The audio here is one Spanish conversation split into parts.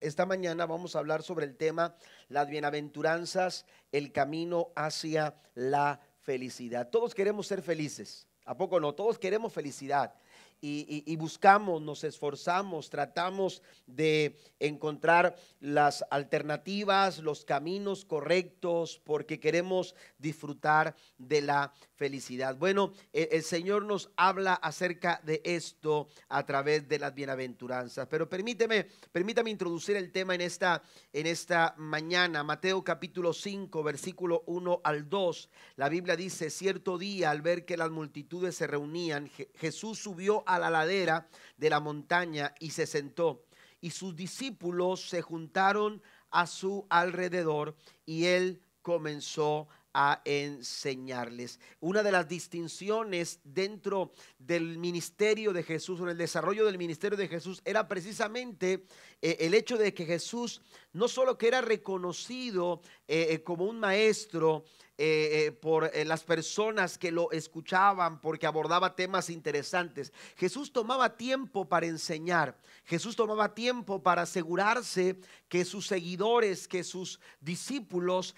Esta mañana vamos a hablar sobre el tema las bienaventuranzas, el camino hacia la felicidad. Todos queremos ser felices, ¿a poco no? Todos queremos felicidad y, buscamos, nos esforzamos, tratamos de encontrar las alternativas, los caminos correctos, porque queremos disfrutar de la felicidad. Bueno, e, el, Señor nos habla acerca de esto a través de las bienaventuranzas, pero permíteme, permítame introducir el tema en esta, en esta mañana, Mateo capítulo 5, versículo 1 al 2. La Biblia dice, cierto día, al ver que las multitudes se reunían, Jesús subió a la ladera de la montaña y se sentó. Y sus discípulos se juntaron a su alrededor y él comenzó a enseñarles. Una de las distinciones dentro del ministerio de Jesús, o en el desarrollo del ministerio de Jesús, era precisamente eh, el hecho de que Jesús no solo que era reconocido eh, eh, como un maestro por las personas que lo escuchaban porque abordaba temas interesantes, Jesús tomaba tiempo para enseñar, Jesús tomaba tiempo para asegurarse que sus seguidores, que sus discípulos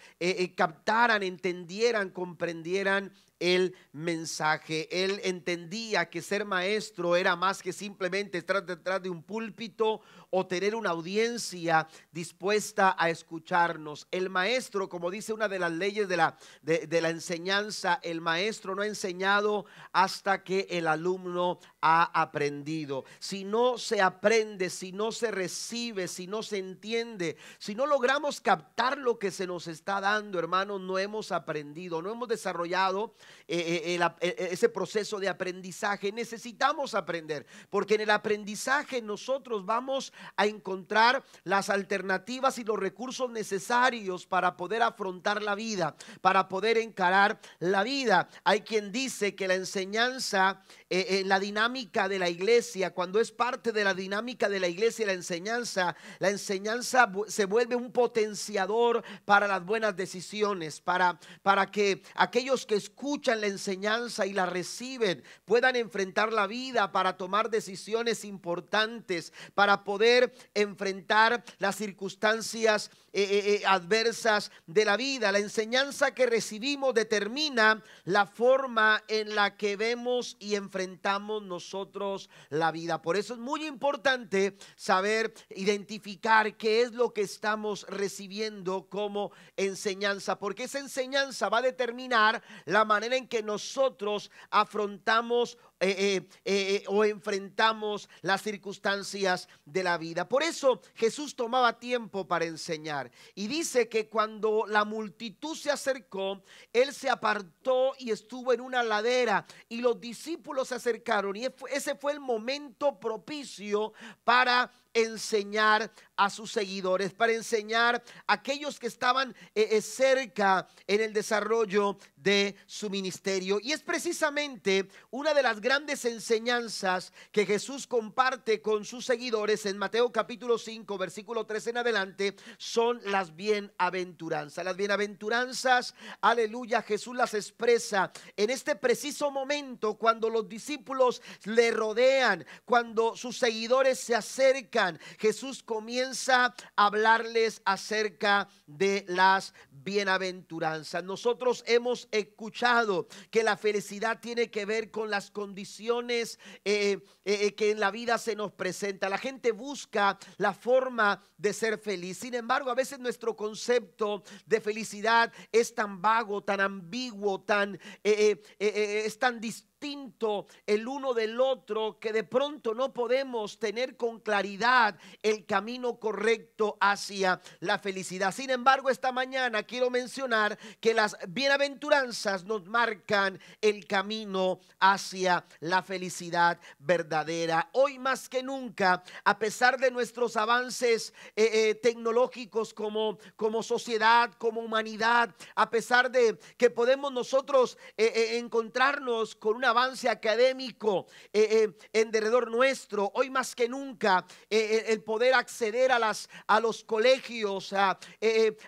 captaran, entendieran, comprendieran el mensaje. Él entendía que ser maestro era más que simplemente estar detrás de un púlpito o tener una audiencia dispuesta a escucharnos. El maestro, como dice una de las leyes de la, de, la enseñanza, el maestro no ha enseñado hasta que el alumno ha aprendido. Si no se aprende, si no se recibe, si no se entiende, si no logramos captar lo que se nos está dando, hermanos, no hemos aprendido, no hemos desarrollado eh, eh, eh, ese proceso de aprendizaje. Necesitamos aprender, porque en el aprendizaje nosotros vamos a encontrar las alternativas y los recursos necesarios para poder afrontar la vida, para poder encarar la vida. Hay quien dice que la enseñanza en la dinámica de la iglesia, cuando es parte de la dinámica de la iglesia, la enseñanza, la enseñanza se vuelve un potenciador para las buenas decisiones, para, para que aquellos que escuchan escuchan la enseñanza y la reciben, puedan enfrentar la vida para tomar decisiones importantes, para poder enfrentar las circunstancias eh, eh, eh, adversas de la vida. La enseñanza que recibimos determina la forma en la que vemos y enfrentamos nosotros la vida. Por eso es muy importante saber identificar qué es lo que estamos recibiendo como enseñanza, porque esa enseñanza va a determinar la manera en que nosotros afrontamos eh, eh, eh, o enfrentamos las circunstancias de la vida. Por eso Jesús tomaba tiempo para enseñar. Y dice que cuando la multitud se acercó, Él se apartó y estuvo en una ladera y los discípulos se acercaron. Y ese fue el momento propicio para enseñar a sus seguidores, para enseñar a aquellos que estaban eh, eh, cerca en el desarrollo de su ministerio. Y es precisamente una de las grandes enseñanzas que Jesús comparte con sus seguidores en Mateo capítulo 5, versículo 3 en adelante, son las bienaventuranzas. Las bienaventuranzas, aleluya, Jesús las expresa en este preciso momento cuando los discípulos le rodean, cuando sus seguidores se acercan Jesús comienza a hablarles acerca de las bienaventuranzas. Nosotros hemos escuchado que la felicidad tiene que ver con las condiciones eh, eh, eh, que en la vida se nos presenta. La gente busca la forma de ser feliz. Sin embargo, a veces nuestro concepto de felicidad es tan vago, tan ambiguo, tan, es tan distinto distinto el uno del otro que de pronto no podemos tener con claridad el camino correcto hacia la felicidad. Sin embargo, esta mañana quiero mencionar que las bienaventuranzas nos marcan el camino hacia la felicidad verdadera. Hoy más que nunca, a pesar de nuestros avances eh, eh, tecnológicos como, como sociedad, como humanidad, a pesar de que podemos nosotros eh, encontrarnos con una avance académico eh, eh, en derredor nuestro. Hoy más que nunca eh, el poder acceder a, las, a los colegios, a,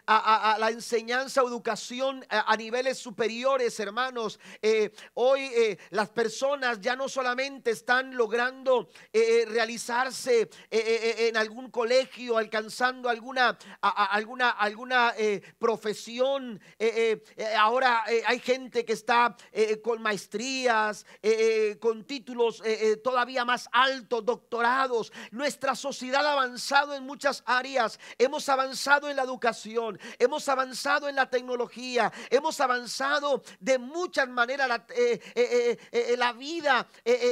a, la enseñanza, educación a, niveles superiores, hermanos. hoy las personas ya no solamente están logrando realizarse en algún colegio, alcanzando alguna, alguna, alguna profesión. ahora hay gente que está con maestría eh, eh, con títulos eh, todavía más altos, doctorados. Nuestra sociedad ha avanzado en muchas áreas. Hemos avanzado en la educación, hemos avanzado en la tecnología, hemos avanzado de muchas maneras. la vida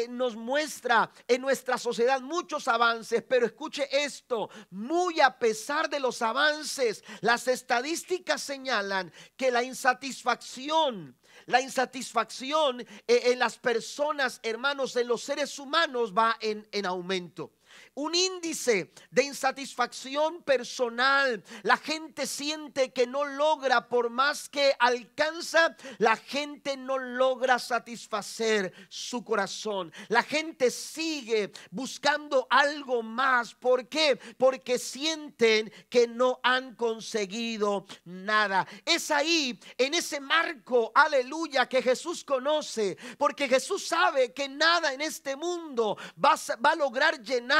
nos muestra en nuestra sociedad muchos avances, pero escuche esto, muy a pesar de los avances, las estadísticas señalan que la insatisfacción la insatisfacción eh, en las personas, hermanos, en los seres humanos va en, en aumento un índice de insatisfacción personal. La gente siente que no logra, por más que alcanza, la gente no logra satisfacer su corazón. La gente sigue buscando algo más. ¿Por qué? Porque sienten que no han conseguido nada. Es ahí, en ese marco, aleluya, que Jesús conoce, porque Jesús sabe que nada en este mundo va, va a lograr llenar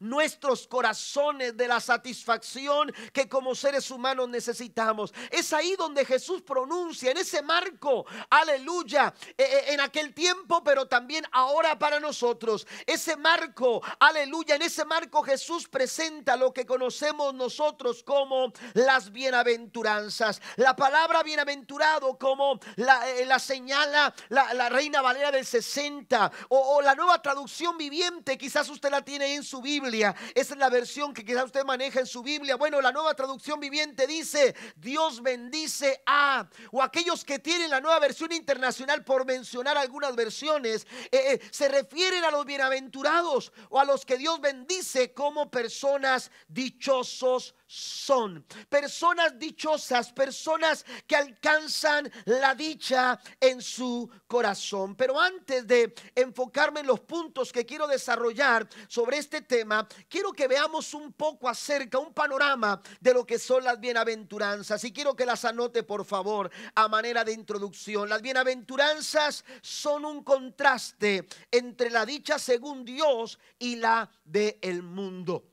nuestros corazones de la satisfacción que como seres humanos necesitamos. Es ahí donde Jesús pronuncia, en ese marco, aleluya, eh, eh, en aquel tiempo, pero también ahora para nosotros. Ese marco, aleluya, en ese marco Jesús presenta lo que conocemos nosotros como las bienaventuranzas. La palabra bienaventurado como la, eh, señala la, Reina Valera del 60 o, la nueva traducción viviente, quizás usted la tiene en su Biblia. Esa es la versión que quizá usted maneja en su Biblia. Bueno, la nueva traducción viviente dice, Dios bendice a, o aquellos que tienen la nueva versión internacional, por mencionar algunas versiones, eh, eh, se refieren a los bienaventurados o a los que Dios bendice como personas dichosos son. Personas dichosas, personas que alcanzan la dicha en su corazón. Pero antes de enfocarme en los puntos que quiero desarrollar sobre este tema, quiero que veamos un poco acerca, un panorama de lo que son las bienaventuranzas. Y quiero que las anote, por favor, a manera de introducción. Las bienaventuranzas son un contraste entre la dicha según Dios y la del el mundo.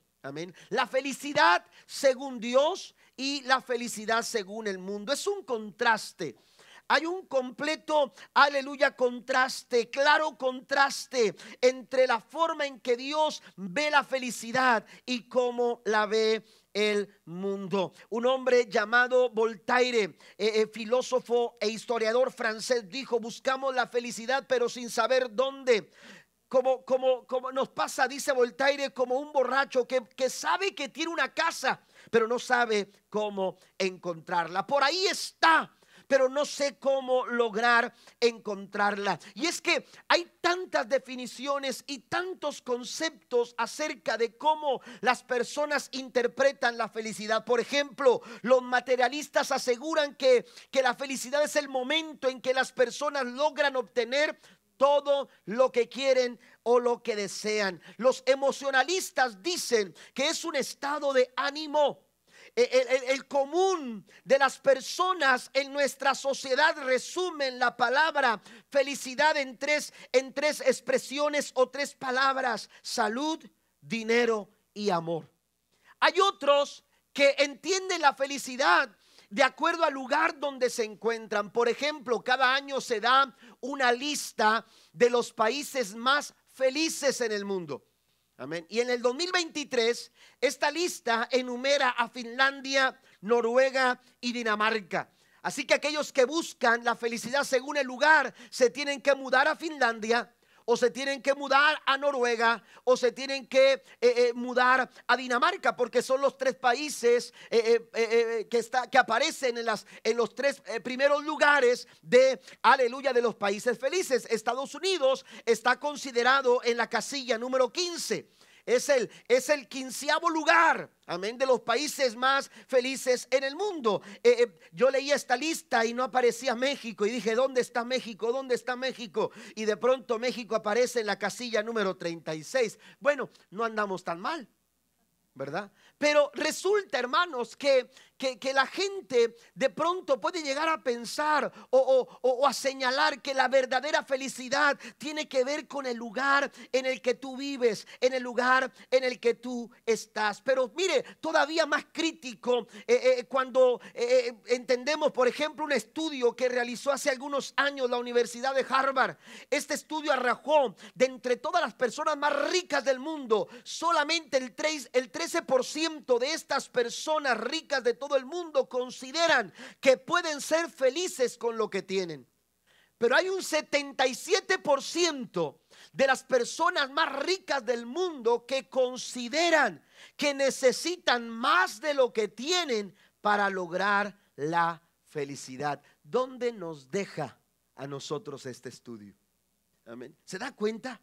La felicidad según Dios y la felicidad según el mundo. Es un contraste. Hay un completo, aleluya, contraste, claro contraste entre la forma en que Dios ve la felicidad y cómo la ve el mundo. Un hombre llamado Voltaire, eh, eh, filósofo e historiador francés, dijo, buscamos la felicidad pero sin saber dónde como, como, como nos pasa, dice Voltaire, como un borracho que, sabe que tiene una casa, pero no sabe cómo encontrarla. Por ahí está pero no sé cómo lograr encontrarla. Y es que hay tantas definiciones y tantos conceptos acerca de cómo las personas interpretan la felicidad. Por ejemplo, los materialistas aseguran que, que la felicidad es el momento en que las personas logran obtener todo lo que quieren o lo que desean. Los emocionalistas dicen que es un estado de ánimo. E, e, e, el, común de las personas en nuestra sociedad resumen la palabra felicidad en tres, en tres expresiones o tres palabras, salud, dinero y amor. Hay otros que entienden la felicidad de acuerdo al lugar donde se encuentran. Por ejemplo, cada año se da una lista de los países más felices en el mundo. Amén. Y en el 2023, esta lista enumera a Finlandia, Noruega y Dinamarca. Así que aquellos que buscan la felicidad según el lugar se tienen que mudar a Finlandia, o se tienen que mudar a Noruega, o se tienen que eh, eh, mudar a Dinamarca, porque son los tres países eh, que, que aparecen en, las, en los tres primeros lugares de, aleluya, de los países felices. Estados Unidos está considerado en la casilla número 15. Es el, es el quinceavo lugar, amén, de los países más felices en el mundo. Eh, eh, yo leía esta lista y no aparecía México y dije, ¿dónde está México? ¿Dónde está México? Y de pronto México aparece en la casilla número 36. Bueno, no andamos tan mal. ¿verdad? Pero resulta, hermanos, que que, la gente de pronto puede llegar a pensar o, a señalar que la verdadera felicidad tiene que ver con el lugar en el que tú vives, en el lugar en el que tú estás. Pero mire, todavía más crítico eh, eh, cuando eh, entendemos, por ejemplo, un estudio que realizó hace algunos años la Universidad de Harvard. Este estudio arrajó de entre todas las personas más ricas del mundo, solamente el, el 13% de estas personas ricas de todo todo el mundo consideran que pueden ser felices con lo que tienen. Pero hay un 77% de las personas más ricas del mundo que consideran que necesitan más de lo que tienen para lograr la felicidad. ¿Dónde nos deja a nosotros este estudio? Amén. ¿Se da cuenta?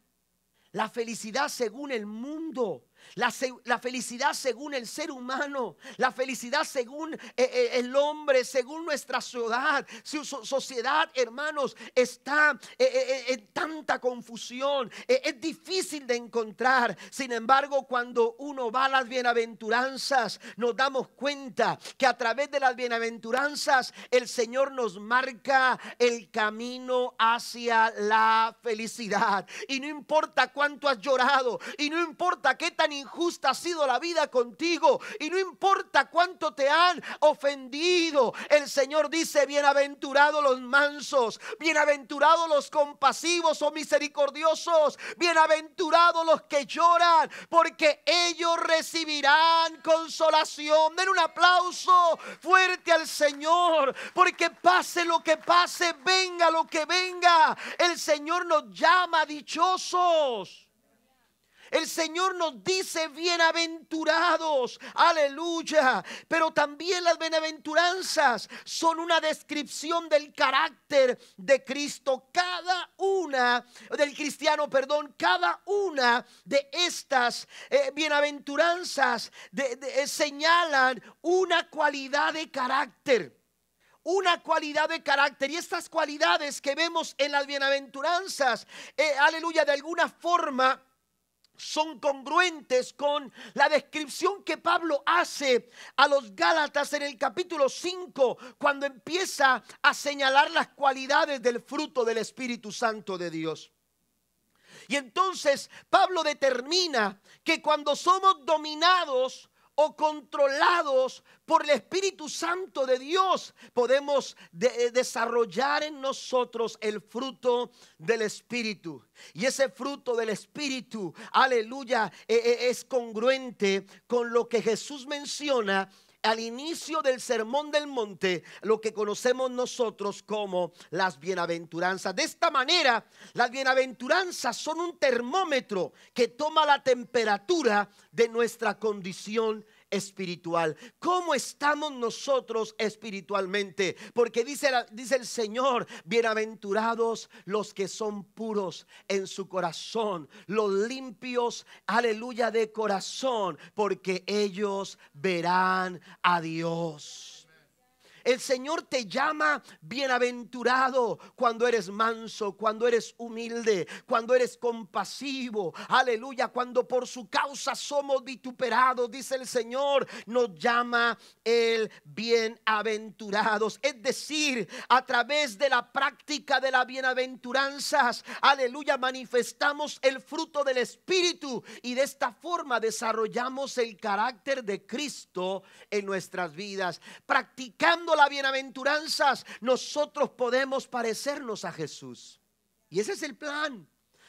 La felicidad según el mundo la, felicidad según el ser humano, la felicidad según eh, eh, el hombre, según nuestra ciudad, su, sociedad, hermanos, está eh, en tanta confusión, es difícil de encontrar. Sin embargo, cuando uno va a las bienaventuranzas, nos damos cuenta que a través de las bienaventuranzas el Señor nos marca el camino hacia la felicidad. Y no importa cuánto has llorado, y no importa qué tan injusta ha sido la vida contigo y no importa cuánto te han ofendido. El Señor dice, bienaventurados los mansos, bienaventurados los compasivos o oh misericordiosos, bienaventurados los que lloran, porque ellos recibirán consolación. Den un aplauso fuerte al Señor, porque pase lo que pase, venga lo que venga, el Señor nos llama dichosos. El Señor nos dice bienaventurados, aleluya. Pero también las bienaventuranzas son una descripción del carácter de Cristo. Cada una, del cristiano, perdón, cada una de estas eh, bienaventuranzas eh, señalan una cualidad de carácter una cualidad de carácter. Y estas cualidades que vemos en las bienaventuranzas, eh, aleluya, de alguna forma son congruentes con la descripción que Pablo hace a los Gálatas en el capítulo 5, cuando empieza a señalar las cualidades del fruto del Espíritu Santo de Dios. Y entonces Pablo determina que cuando somos dominados o controlados por el Espíritu Santo de Dios, podemos eh, desarrollar en nosotros el fruto del Espíritu. Y ese fruto del Espíritu, aleluya, eh, eh, es congruente con lo que Jesús menciona al inicio del Sermón del Monte lo que conocemos nosotros como las bienaventuranzas. De esta manera, las bienaventuranzas son un termómetro que toma la temperatura de nuestra condición espiritual. ¿Cómo estamos nosotros espiritualmente? Porque dice, dice el Señor, bienaventurados los que son puros en su corazón, los limpios, aleluya, de corazón, porque ellos verán a Dios. El Señor te llama bienaventurado cuando eres manso, cuando eres humilde, cuando eres compasivo. Aleluya, cuando por su causa somos vituperados, dice el Señor, nos llama el bienaventurados. Es decir, a través de la práctica de las bienaventuranzas, aleluya, manifestamos el fruto del Espíritu y de esta forma desarrollamos el carácter de Cristo en nuestras vidas, practicando las bienaventuranzas, nosotros podemos parecernos a Jesús. Y ese es el plan.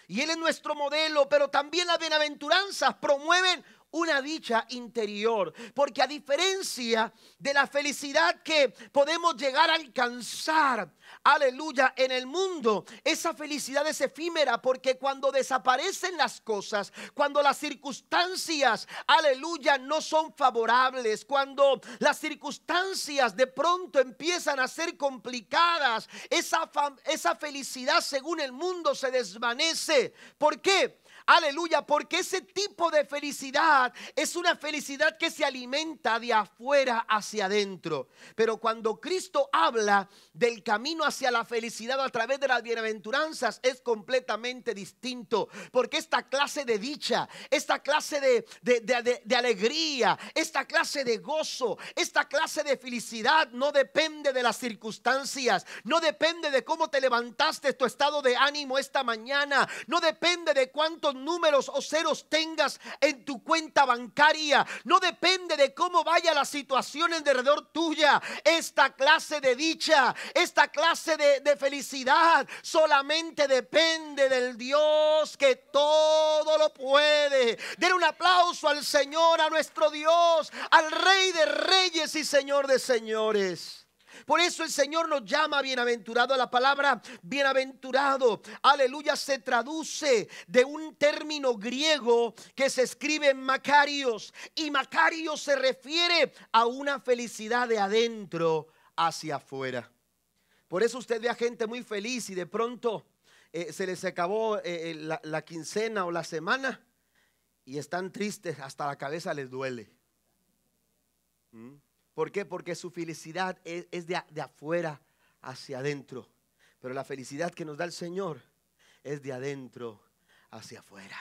Y Él es nuestro modelo, pero también las bienaventuranzas promueven una dicha interior, porque a diferencia de la felicidad que podemos llegar a alcanzar, aleluya, en el mundo, esa felicidad es efímera, porque cuando desaparecen las cosas, cuando las circunstancias, aleluya, no son favorables, cuando las circunstancias de pronto empiezan a ser complicadas, esa, esa felicidad según el mundo se desvanece. ¿Por qué? Aleluya, porque ese tipo de felicidad es una felicidad que se alimenta de afuera hacia adentro. Pero cuando Cristo habla del camino hacia la felicidad a través de las bienaventuranzas, es completamente distinto. Porque esta clase de dicha, esta clase de, alegría, esta clase de gozo, esta clase de felicidad no depende de las circunstancias, no depende de cómo te levantaste tu estado de ánimo esta mañana, no depende de cuántos números o ceros tengas en tu cuenta bancaria. No depende de cómo vaya la situación en alrededor tuya. Esta clase de dicha, esta clase de, de felicidad solamente depende del Dios que todo lo puede. Den un aplauso al Señor, a nuestro Dios, al Rey de Reyes y Señor de Señores. Por eso el Señor nos llama bienaventurado. La palabra bienaventurado, aleluya, se traduce de un término griego que se escribe en Macarios. Y Macarios se refiere a una felicidad de adentro hacia afuera. Por eso usted ve a gente muy feliz y de pronto eh, se les acabó eh, eh, la, quincena o la semana y están tristes, hasta la cabeza les duele. ¿Mm? ¿Por qué? Porque su felicidad es, de, de afuera hacia adentro. Pero la felicidad que nos da el Señor es de adentro hacia afuera.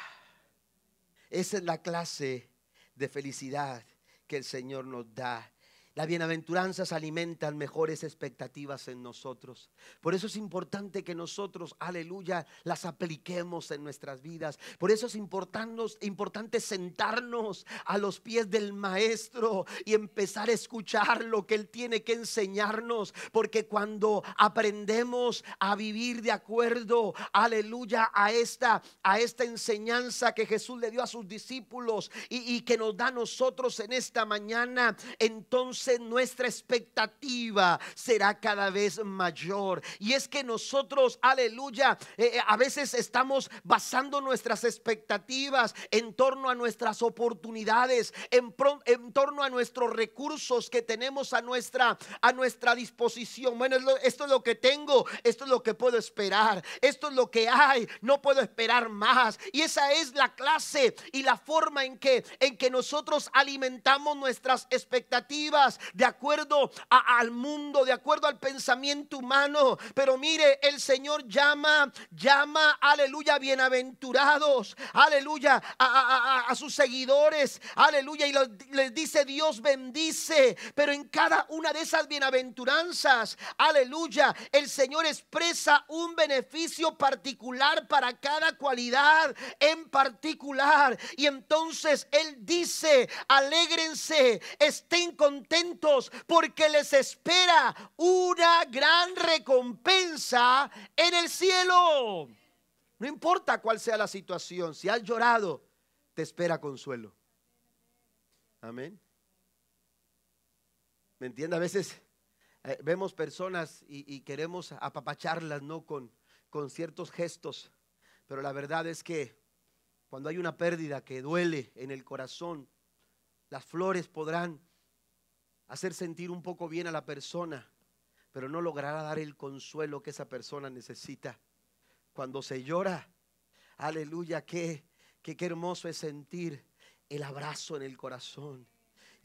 Esa es la clase de felicidad que el Señor nos da las bienaventuranzas alimentan mejores expectativas en nosotros. Por eso es importante que nosotros, aleluya, las apliquemos en nuestras vidas. Por eso es importante sentarnos a los pies del Maestro y empezar a escuchar lo que Él tiene que enseñarnos. Porque cuando aprendemos a vivir de acuerdo, aleluya, a esta, a esta enseñanza que Jesús le dio a sus discípulos y, y que nos da nosotros en esta mañana, entonces nuestra expectativa será cada vez mayor. Y es que nosotros, aleluya, eh, eh, a veces estamos basando nuestras expectativas en torno a nuestras oportunidades, en, en torno a nuestros recursos que tenemos a nuestra, a nuestra disposición. Bueno, esto es lo que tengo, esto es lo que puedo esperar, esto es lo que hay, no puedo esperar más. Y esa es la clase y la forma en que, en que nosotros alimentamos nuestras expectativas de acuerdo al mundo, de acuerdo al pensamiento humano. Pero mire, el Señor llama, llama, aleluya, bienaventurados, aleluya, a, sus seguidores, aleluya, y les dice Dios bendice. Pero en cada una de esas bienaventuranzas, aleluya, el Señor expresa un beneficio particular para cada cualidad en particular. Y entonces Él dice, alégrense, estén contentos porque les espera una gran recompensa en el cielo. No importa cuál sea la situación, si has llorado, te espera consuelo. Amén. ¿Me entiende? A veces eh, vemos personas y, queremos apapacharlas, ¿no? Con, con ciertos gestos. Pero la verdad es que cuando hay una pérdida que duele en el corazón, las flores podrán hacer sentir un poco bien a la persona, pero no logrará dar el consuelo que esa persona necesita. Cuando se llora, aleluya, qué, qué, qué hermoso es sentir el abrazo en el corazón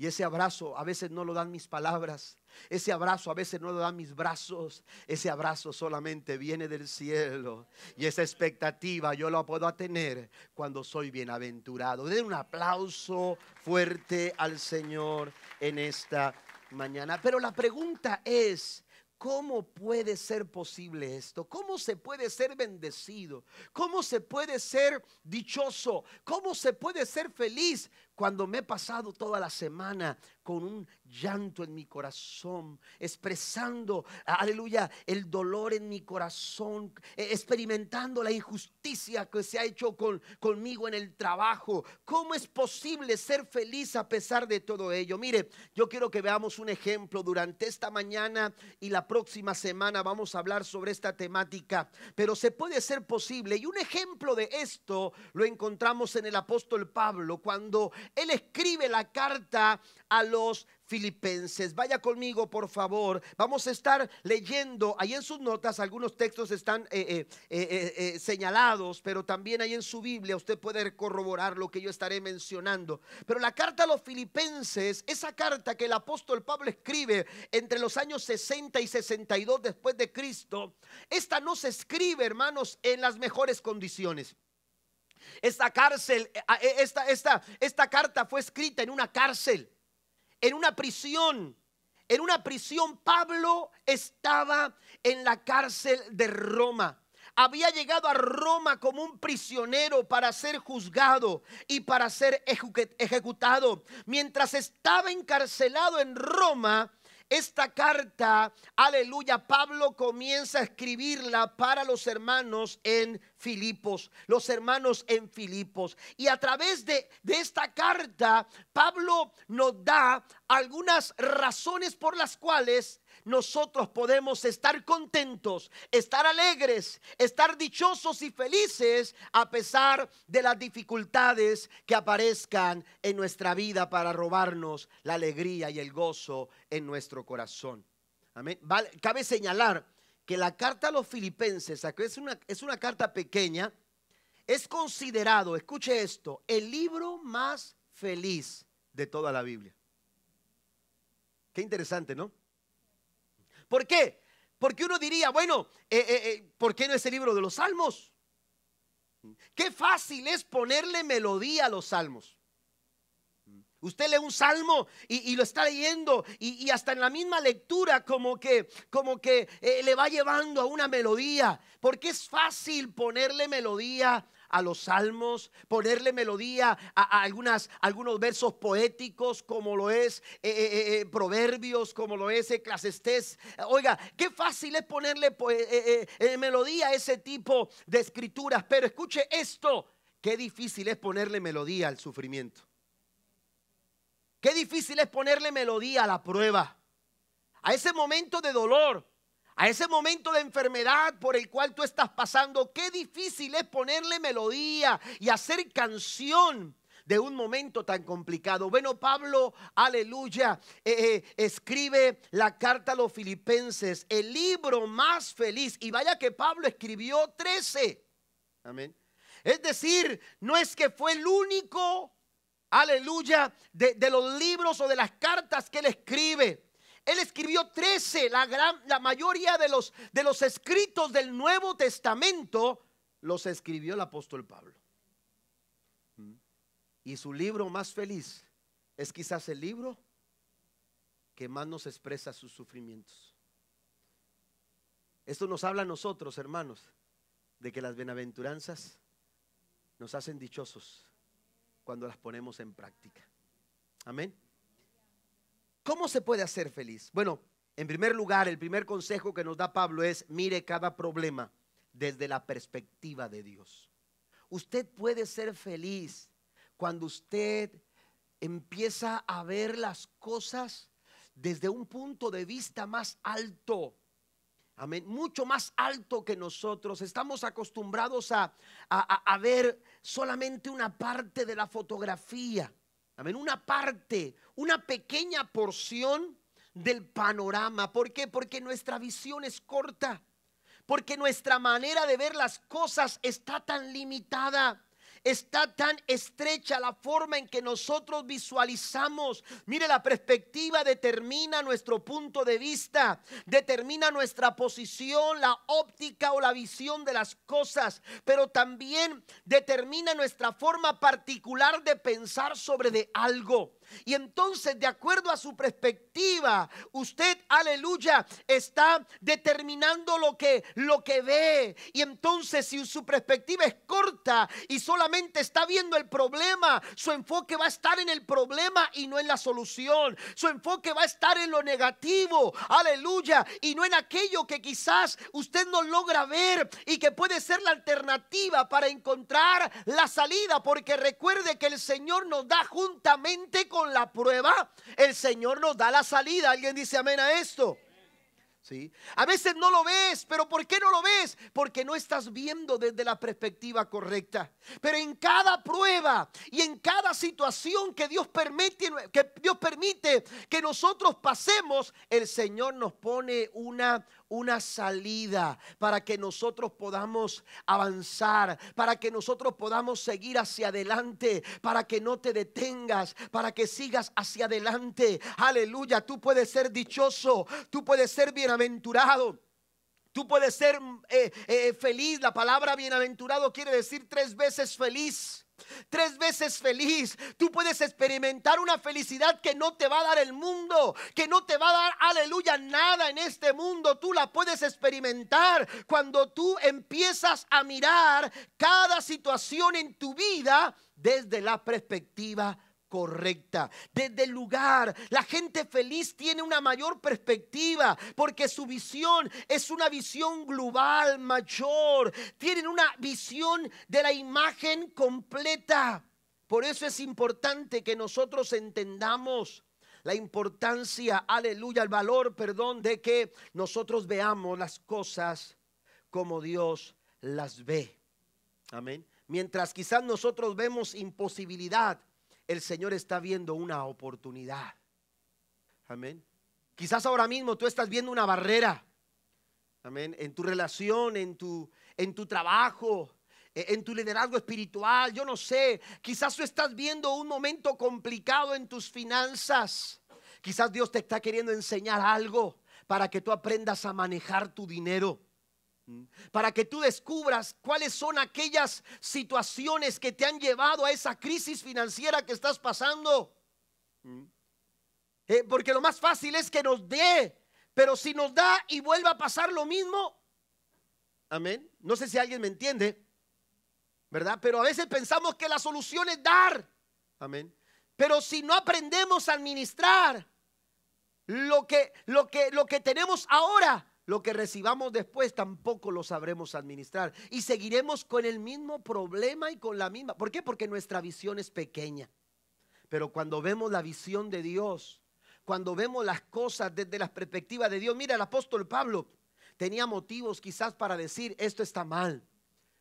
y ese abrazo a veces no lo dan mis palabras, ese abrazo a veces no lo dan mis brazos, ese abrazo solamente viene del cielo. Y esa expectativa yo la puedo tener cuando soy bienaventurado. Den un aplauso fuerte al Señor en esta mañana. Pero la pregunta es, ¿Cómo puede ser posible esto? ¿Cómo se puede ser bendecido? ¿Cómo se puede ser dichoso? ¿Cómo se puede ser feliz cuando me he pasado toda la semana con un llanto en mi corazón, expresando, aleluya, el dolor en mi corazón, eh, experimentando la injusticia que se ha hecho con, conmigo en el trabajo. ¿Cómo es posible ser feliz a pesar de todo ello? Mire, yo quiero que veamos un ejemplo durante esta mañana y la próxima semana vamos a hablar sobre esta temática, pero se puede ser posible. Y un ejemplo de esto lo encontramos en el apóstol Pablo cuando él escribe la carta a los filipenses. Vaya conmigo, por favor. Vamos a estar leyendo, ahí en sus notas algunos textos están eh, eh, eh, señalados, pero también ahí en su Biblia usted puede corroborar lo que yo estaré mencionando. Pero la carta a los filipenses, esa carta que el apóstol Pablo escribe entre los años 60 y 62 después de Cristo, esta no se escribe, hermanos, en las mejores condiciones. Esta cárcel, eh, ah, eh, esta, carta fue escrita en una cárcel, en una prisión. En una prisión Pablo estaba en la cárcel de Roma había llegado a Roma como un prisionero para ser juzgado y para ser ejecutado. Mientras estaba encarcelado en Roma, esta carta, aleluya, Pablo comienza a escribirla para los hermanos en Filipos, los hermanos en Filipos. Y a través de, de esta carta, Pablo nos da algunas razones por las cuales nosotros podemos estar contentos, estar alegres, estar dichosos y felices a pesar de las dificultades que aparezcan en nuestra vida para robarnos la alegría y el gozo en nuestro corazón. Amén. cabe señalar que la carta a los filipenses, que es una, es una carta pequeña, es considerado, escuche esto, el libro más feliz de toda la Biblia. Qué interesante, ¿no? ¿Por qué? Porque uno diría, bueno, eh, eh, eh, ¿por qué no es el libro de los salmos? Qué fácil es ponerle melodía a los salmos. Usted lee un salmo y, lo está leyendo y, hasta en la misma lectura como que, como que le va llevando a una melodía. Porque es fácil ponerle melodía a los salmos, ponerle melodía a, algunas, algunos versos poéticos como lo es eh, eh, eh, Proverbios, como lo es Eclasestés Oiga, qué fácil es ponerle pues, melodía a ese tipo de escrituras, pero escuche esto, qué difícil es ponerle melodía al sufrimiento. Qué difícil es ponerle melodía a la prueba, a ese momento de dolor, a ese momento de enfermedad por el cual tú estás pasando, qué difícil es ponerle melodía y hacer canción de un momento tan complicado. Bueno, Pablo, aleluya, eh, eh, escribe la carta a los filipenses, el libro más feliz. Y vaya que Pablo escribió 13. Amén. Es decir, no es que fue el único, aleluya, de, de los libros o de las cartas que él escribe. Él escribió 13, la, gran, la mayoría de los, de los escritos del Nuevo Testamento los escribió el apóstol Pablo. Y su libro más feliz es quizás el libro que más nos expresa sus sufrimientos. Esto nos habla a nosotros, hermanos, de que las bienaventuranzas nos hacen dichosos cuando las ponemos en práctica. Amén. ¿Cómo se puede hacer feliz? Bueno, en primer lugar, el primer consejo que nos da Pablo es, mire cada problema desde la perspectiva de Dios. Usted puede ser feliz cuando usted empieza a ver las cosas desde un punto de vista más alto. Amén. Mucho más alto que nosotros. Estamos acostumbrados a, a ver solamente una parte de la fotografía. Una parte, una pequeña porción del panorama. ¿Por qué? Porque nuestra visión es corta. Porque nuestra manera de ver las cosas está tan limitada está tan estrecha la forma en que nosotros visualizamos. Mire, la perspectiva determina nuestro punto de vista, determina nuestra posición, la óptica o la visión de las cosas, pero también determina nuestra forma particular de pensar sobre de algo. Y entonces, de acuerdo a su perspectiva, usted, aleluya, está determinando lo que lo que ve. Y entonces, si su perspectiva es corta y solamente está viendo el problema, su enfoque va a estar en el problema y no en la solución. Su enfoque va a estar en lo negativo, aleluya, y no en aquello que quizás usted no logra ver y que puede ser la alternativa para encontrar la salida, porque recuerde que el Señor nos da juntamente con la prueba, el Señor nos da la salida. Alguien dice amén a esto. ¿Sí? A veces no lo ves, pero ¿por qué no lo ves? Porque no estás viendo desde la perspectiva correcta. Pero en cada prueba y en cada situación que Dios permite que Dios permite que nosotros pasemos, el Señor nos pone una una salida para que nosotros podamos avanzar, para que nosotros podamos seguir hacia adelante, para que no te detengas, para que sigas hacia adelante. Aleluya, tú puedes ser dichoso, tú puedes ser bienaventurado. Tú puedes ser eh, eh, feliz. La palabra bienaventurado quiere decir tres veces feliz tres veces feliz. Tú puedes experimentar una felicidad que no te va a dar el mundo, que no te va a dar, aleluya, nada en este mundo. Tú la puedes experimentar cuando tú empiezas a mirar cada situación en tu vida desde la perspectiva correcta, desde el lugar. La gente feliz tiene una mayor perspectiva porque su visión es una visión global, mayor. Tienen una visión de la imagen completa. Por eso es importante que nosotros entendamos la importancia, aleluya, el valor, perdón, de que nosotros veamos las cosas como Dios las ve. Amén. Mientras quizás nosotros vemos imposibilidad, el Señor está viendo una oportunidad. Amén. Quizás ahora mismo tú estás viendo una barrera. Amén. En tu relación, en tu, en tu trabajo, e, en tu liderazgo espiritual, yo no sé. Quizás tú estás viendo un momento complicado en tus finanzas. Quizás Dios te está queriendo enseñar algo para que tú aprendas a manejar tu dinero para que tú descubras cuáles son aquellas situaciones que te han llevado a esa crisis financiera que estás pasando. Eh, porque lo más fácil es que nos dé, pero si nos da y vuelva a pasar lo mismo, amén. No sé si alguien me entiende, ¿verdad? Pero a veces pensamos que la solución es dar, amén. Pero si no aprendemos a administrar lo que, lo que, lo que tenemos ahora, lo que recibamos después tampoco lo sabremos administrar. Y seguiremos con el mismo problema y con la misma. ¿Por qué? Porque nuestra visión es pequeña. Pero cuando vemos la visión de Dios, cuando vemos las cosas desde la perspectiva de Dios, mira el apóstol Pablo tenía motivos quizás para decir, esto está mal,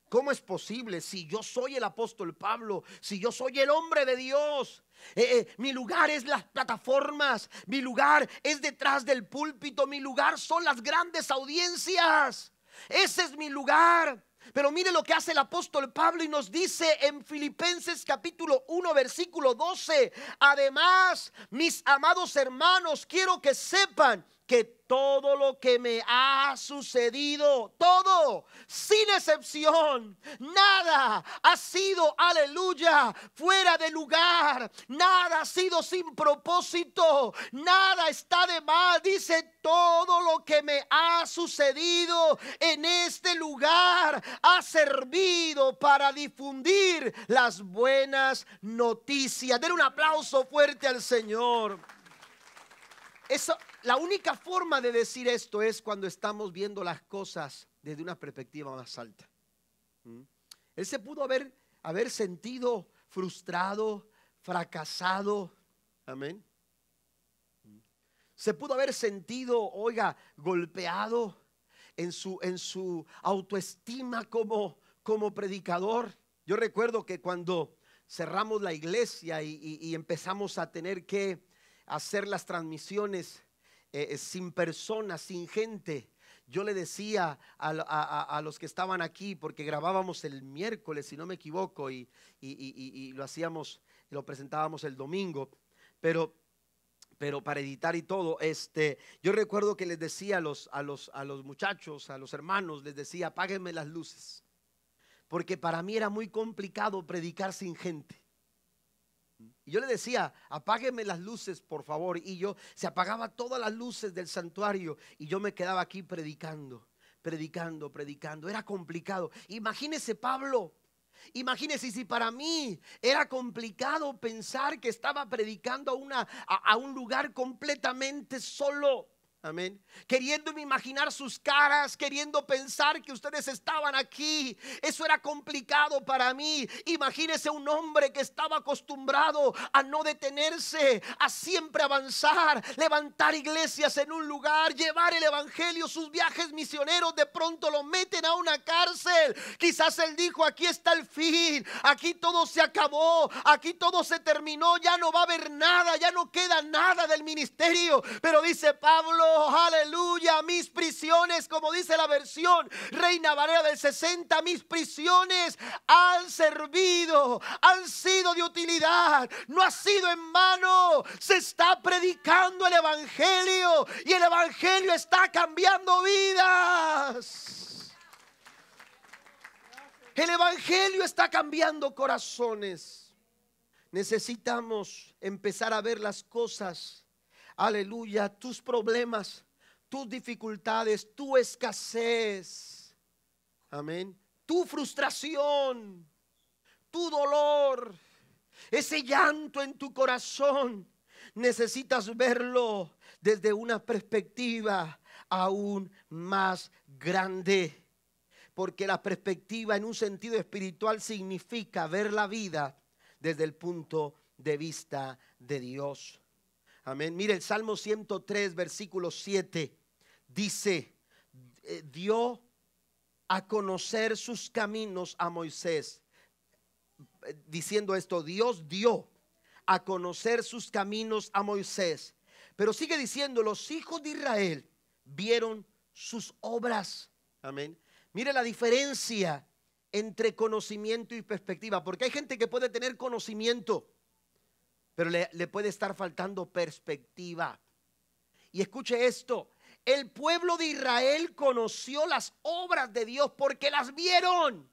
¿Cómo es posible si yo soy el apóstol Pablo, si yo soy el hombre de Dios? Eh, eh, mi lugar es las plataformas, mi lugar es detrás del púlpito, mi lugar son las grandes audiencias. Ese es mi lugar. Pero mire lo que hace el apóstol Pablo y nos dice en Filipenses capítulo 1 versículo 12. Además, mis amados hermanos, quiero que sepan que todo lo que me ha sucedido, todo, sin excepción, nada ha sido, aleluya, fuera de lugar, nada ha sido sin propósito, nada está de mal, dice todo lo que me ha sucedido en este lugar ha servido para difundir las buenas noticias. Den un aplauso fuerte al Señor. Eso, la única forma de decir esto es cuando estamos viendo las cosas desde una perspectiva más alta. ¿Mm? Él se pudo haber, haber sentido frustrado, fracasado. Amén. ¿Mm? Se pudo haber sentido, oiga, golpeado en su, en su autoestima como, como predicador. Yo recuerdo que cuando cerramos la iglesia y empezamos a tener que hacer las transmisiones eh, eh, sin personas, sin gente. Yo le decía a, los que estaban aquí, porque grabábamos el miércoles, si no me equivoco, y, y lo hacíamos, lo presentábamos el domingo, pero pero para editar y todo, este, yo recuerdo que les decía a los, a los, a los muchachos, a los hermanos, les decía, apáguenme las luces, porque para mí era muy complicado predicar sin gente yo le decía, apágueme las luces, por favor. Y yo se apagaba todas las luces del santuario y yo me quedaba aquí predicando, predicando, predicando. Era complicado. Imagínese Pablo. Imagínese si para mí era complicado pensar que estaba predicando a, una, a un lugar completamente solo. Amén. Queriendo imaginar sus caras, queriendo pensar que ustedes estaban aquí. Eso era complicado para mí. Imagínese un hombre que estaba acostumbrado a no detenerse, a siempre avanzar, levantar iglesias en un lugar, llevar el evangelio, sus viajes misioneros. De pronto lo meten a una cárcel. Quizás él dijo: Aquí está el fin, aquí todo se acabó, aquí todo se terminó, ya no va a haber nada, ya no queda nada del ministerio. Pero dice Pablo aleluya, mis prisiones, como dice la versión Reina Valera del 60, mis prisiones han servido, han sido de utilidad, no ha sido en vano, se está predicando el Evangelio y el Evangelio está cambiando vidas. El Evangelio está cambiando corazones. Necesitamos empezar a ver las cosas aleluya, tus problemas, tus dificultades, tu escasez. Amén. Tu frustración, tu dolor, ese llanto en tu corazón, necesitas verlo desde una perspectiva aún más grande. Porque la perspectiva en un sentido espiritual significa ver la vida desde el punto de vista de Dios. Amén. Mire el Salmo 103, versículo 7. Dice, eh, dio a conocer sus caminos a Moisés. Eh, diciendo esto, Dios dio a conocer sus caminos a Moisés. Pero sigue diciendo, los hijos de Israel vieron sus obras. Amén. Mire la diferencia entre conocimiento y perspectiva, porque hay gente que puede tener conocimiento, pero le, puede estar faltando perspectiva. Y escuche esto, el pueblo de Israel conoció las obras de Dios porque las vieron.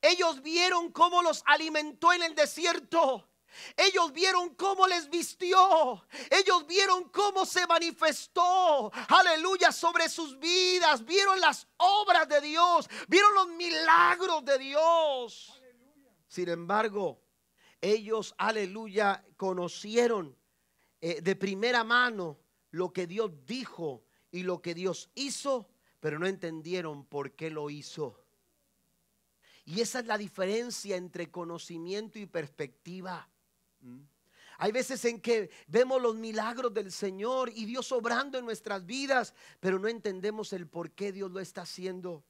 Ellos vieron cómo los alimentó en el desierto. Ellos vieron cómo les vistió. Ellos vieron cómo se manifestó. Aleluya sobre sus vidas. Vieron las obras de Dios. Vieron los milagros de Dios. Sin embargo, ellos, aleluya, conocieron eh, de primera mano lo que Dios dijo y lo que Dios hizo, pero no entendieron por qué lo hizo. Y esa es la diferencia entre conocimiento y perspectiva. Mm. Hay veces en que vemos los milagros del Señor y Dios obrando en nuestras vidas, pero no entendemos el por qué Dios lo está haciendo.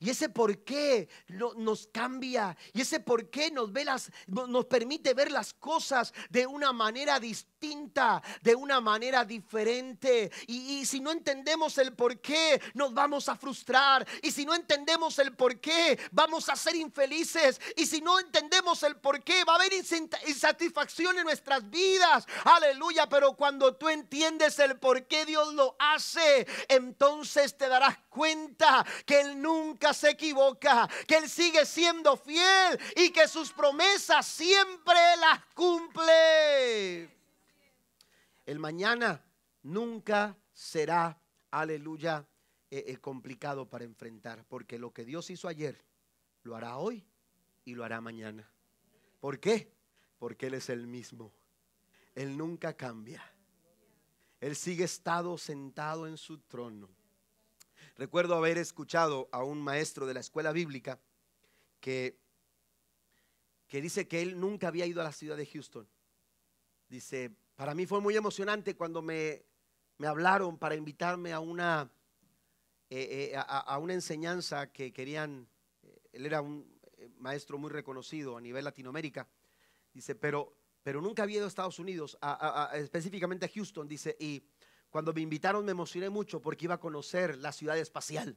Y ese por qué nos cambia. Y ese por qué nos, ve las, nos permite ver las cosas de una manera distinta, de una manera diferente. Y, y si no entendemos el por qué, nos vamos a frustrar. Y si no entendemos el por qué, vamos a ser infelices. Y si no entendemos el por qué, va a haber insatisfacción en nuestras vidas. Aleluya. Pero cuando tú entiendes el por qué Dios lo hace, entonces te darás cuenta que Él nunca se equivoca, que Él sigue siendo fiel y que sus promesas siempre las cumple. El mañana nunca será, aleluya, eh, eh, complicado para enfrentar, porque lo que Dios hizo ayer, lo hará hoy y lo hará mañana. ¿Por qué? Porque Él es el mismo. Él nunca cambia. Él sigue estado sentado en su trono. Recuerdo haber escuchado a un maestro de la escuela bíblica que, que dice que él nunca había ido a la ciudad de Houston. Dice, para mí fue muy emocionante cuando me, hablaron para invitarme a una, eh, eh, a, una enseñanza que querían, eh, él era un maestro muy reconocido a nivel Latinoamérica, dice, pero, pero nunca había ido a Estados Unidos, específicamente a Houston, dice, y cuando me invitaron me emocioné mucho porque iba a conocer la ciudad espacial,